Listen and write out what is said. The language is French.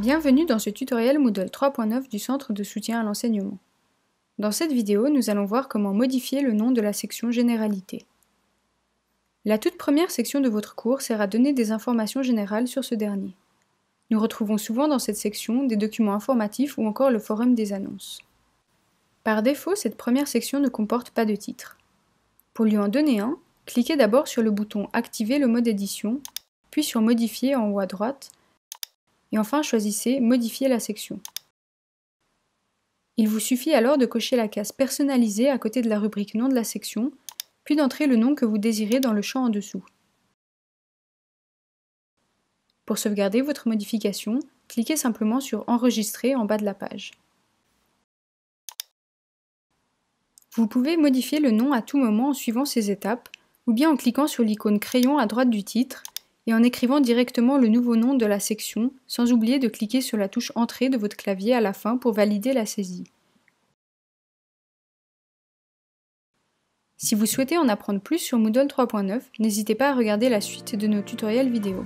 Bienvenue dans ce tutoriel Moodle 3.9 du Centre de soutien à l'enseignement. Dans cette vidéo, nous allons voir comment modifier le nom de la section Généralité. La toute première section de votre cours sert à donner des informations générales sur ce dernier. Nous retrouvons souvent dans cette section des documents informatifs ou encore le forum des annonces. Par défaut, cette première section ne comporte pas de titre. Pour lui en donner un, cliquez d'abord sur le bouton Activer le mode édition, puis sur Modifier en haut à droite, et enfin, choisissez Modifier la section. Il vous suffit alors de cocher la case Personnaliser à côté de la rubrique Nom de la section, puis d'entrer le nom que vous désirez dans le champ en dessous. Pour sauvegarder votre modification, cliquez simplement sur Enregistrer en bas de la page. Vous pouvez modifier le nom à tout moment en suivant ces étapes, ou bien en cliquant sur l'icône crayon à droite du titre, et en écrivant directement le nouveau nom de la section, sans oublier de cliquer sur la touche Entrée de votre clavier à la fin pour valider la saisie. Si vous souhaitez en apprendre plus sur Moodle 3.9, n'hésitez pas à regarder la suite de nos tutoriels vidéo.